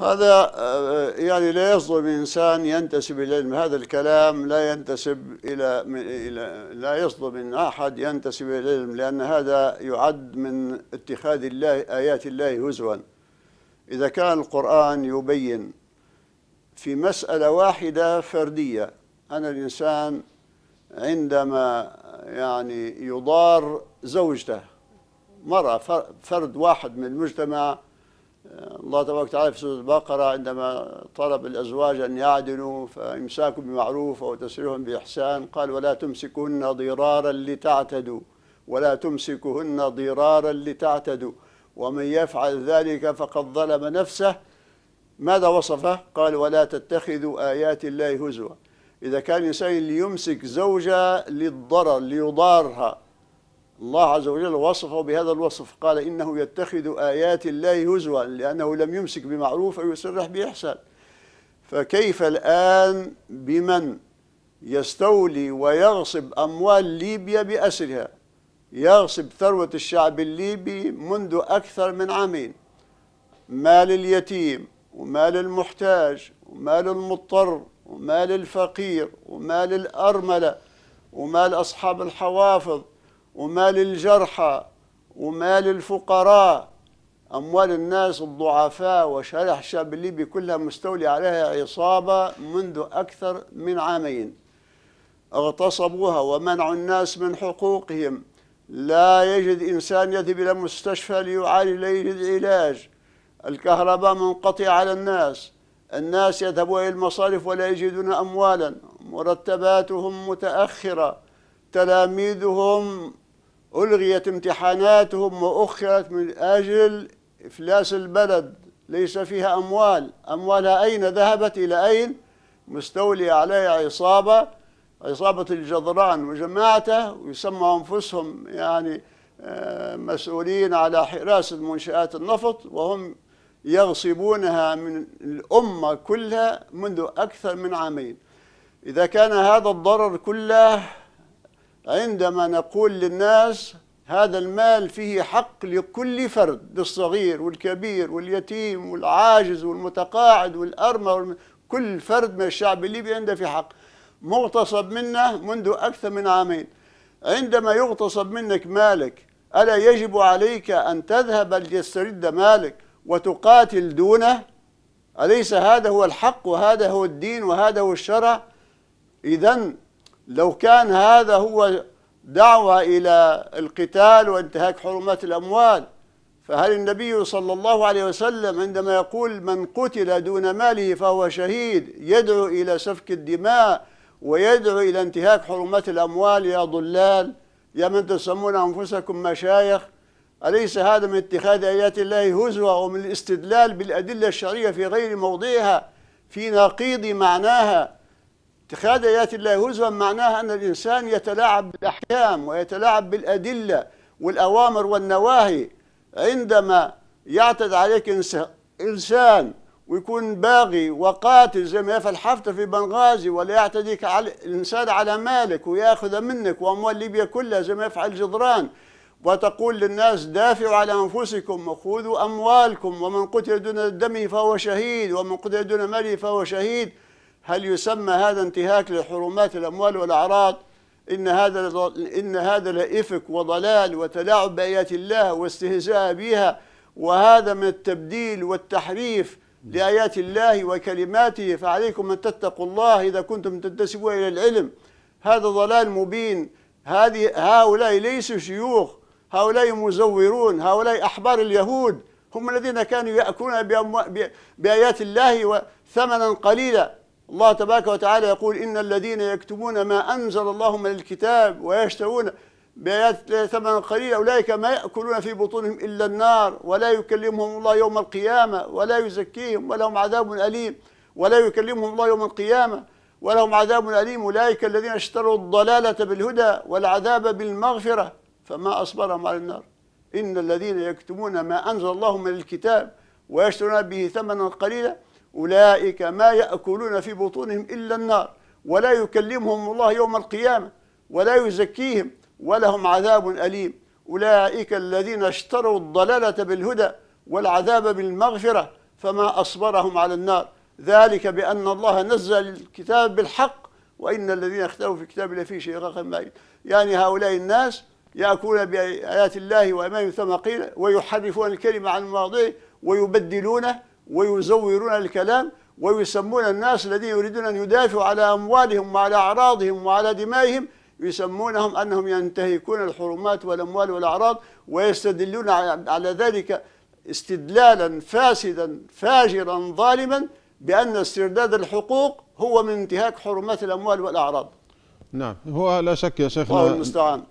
هذا آه، يعني لا يصدر من إنسان ينتسب إلى العلم هذا الكلام لا ينتسب إلى, إلى لا يصدر من أحد ينتسب إلى العلم لأن هذا يعد من اتخاذ الله آيات الله هزوا إذا كان القرآن يبين في مسألة واحدة فردية أن الإنسان عندما يعني يضار زوجته مرة فرد واحد من المجتمع الله تبارك وتعالى في سورة البقرة عندما طلب الأزواج أن يعدلوا فإمساك بمعروف أو تسريحهم بإحسان قال ولا تمسكهن ضرارا لتعتدوا ولا تمسكهن ضرارا لتعتدوا ومن يفعل ذلك فقد ظلم نفسه ماذا وصفه؟ قال ولا تتخذوا آيات الله هزوا إذا كان الإنسان ليمسك زوجة للضرر ليضارها الله عز وجل وصفه بهذا الوصف قال إنه يتخذ آيات الله هزوا لأنه لم يمسك بمعروف أو يسرح بإحسان فكيف الآن بمن يستولي ويغصب أموال ليبيا بأسرها يغصب ثروة الشعب الليبي منذ أكثر من عامين مال اليتيم ومال المحتاج ومال المضطر ومال الفقير ومال الأرملة ومال أصحاب الحوافظ ومال الجرحى ومال الفقراء أموال الناس الضعفاء وشارع الشعب الليبي كلها مستولي عليها عصابة منذ أكثر من عامين اغتصبوها ومنعوا الناس من حقوقهم لا يجد إنسان يذهب إلى مستشفى ليعالج لا يجد علاج الكهرباء منقطعة على الناس الناس يذهبون إلى المصارف ولا يجدون أموالا مرتباتهم متأخرة تلاميذهم ألغيت امتحاناتهم وأخرت من أجل إفلاس البلد ليس فيها أموال أموالها أين ذهبت إلى أين مستولي عليها عصابة عصابة الجدران وجماعته ويسمى أنفسهم يعني آه، مسؤولين على حراسة منشآت النفط وهم يغصبونها من الأمة كلها منذ أكثر من عامين إذا كان هذا الضرر كله عندما نقول للناس هذا المال فيه حق لكل فرد للصغير والكبير واليتيم والعاجز والمتقاعد والأرمى والم... كل فرد من الشعب الليبي عنده في حق مغتصب منه منذ أكثر من عامين عندما يغتصب منك مالك ألا يجب عليك أن تذهب ليسترد مالك وتقاتل دونه أليس هذا هو الحق وهذا هو الدين وهذا هو الشرع إذا لو كان هذا هو دعوة إلى القتال وانتهاك حرمات الأموال فهل النبي صلى الله عليه وسلم عندما يقول من قتل دون ماله فهو شهيد يدعو إلى سفك الدماء ويدعو إلى انتهاك حرمات الأموال يا ضلال يا من تسمون أنفسكم مشايخ أليس هذا من اتخاذ آيات الله هزوة ومن الاستدلال بالأدلة الشرعية في غير موضعها في نقيض معناها اتخاذ آيات الله هزوا معناها أن الإنسان يتلاعب بالأحكام ويتلاعب بالأدلة والأوامر والنواهي عندما يعتد عليك إنسان ويكون باغي وقاتل زي ما يفعل حفتر في بنغازي ولا يعتديك على الإنسان على مالك ويأخذ منك وأموال ليبيا كلها زي ما يفعل جدران وتقول للناس دافعوا على أنفسكم وخذوا أموالكم ومن قتل دون دمه فهو شهيد ومن قتل دون ماله فهو شهيد هل يسمى هذا انتهاك لحرمات الأموال والأعراض إن هذا إن هذا لإفك وضلال وتلاعب بآيات الله واستهزاء بها وهذا من التبديل والتحريف لآيات الله وكلماته فعليكم أن تتقوا الله إذا كنتم تنتسبون إلى العلم هذا ضلال مبين هذه هؤلاء ليسوا شيوخ هؤلاء مزورون هؤلاء أحبار اليهود هم الذين كانوا يأكلون بآيات الله ثمنا قليلا الله تبارك وتعالى يقول إن الذين يكتبون ما أنزل الله من الكتاب ويشترون بآيات ثمنا قليلا أولئك ما يأكلون في بطونهم إلا النار ولا يكلمهم الله يوم القيامة ولا يزكيهم ولهم عذاب أليم ولا يكلمهم الله يوم القيامة ولهم عذاب أليم أولئك الذين اشتروا الضلالة بالهدى والعذاب بالمغفرة فما أصبرهم على النار إن الذين يكتمون ما أنزل الله من الكتاب ويشترون به ثمنا قليلا أولئك ما يأكلون في بطونهم إلا النار ولا يكلمهم الله يوم القيامة ولا يزكيهم ولهم عذاب أليم أولئك الذين اشتروا الضلالة بالهدى والعذاب بالمغفرة فما أصبرهم على النار ذلك بأن الله نزل الكتاب بالحق وإن الذين اختاروا في الكتاب لفي شقاق بعيد يعني هؤلاء الناس يأكلون بآيات الله وأمامهم ثم قيل ويحرفون الكلمة عن مواضعه ويبدلونه ويزورون الكلام ويسمون الناس الذين يريدون أن يدافعوا على أموالهم وعلى أعراضهم وعلى دمائهم يسمونهم أنهم ينتهكون الحرمات والأموال والأعراض ويستدلون على ذلك استدلالا فاسدا فاجرا ظالما بأن استرداد الحقوق هو من انتهاك حرمات الأموال والأعراض نعم هو لا شك يا شيخنا الله المستعان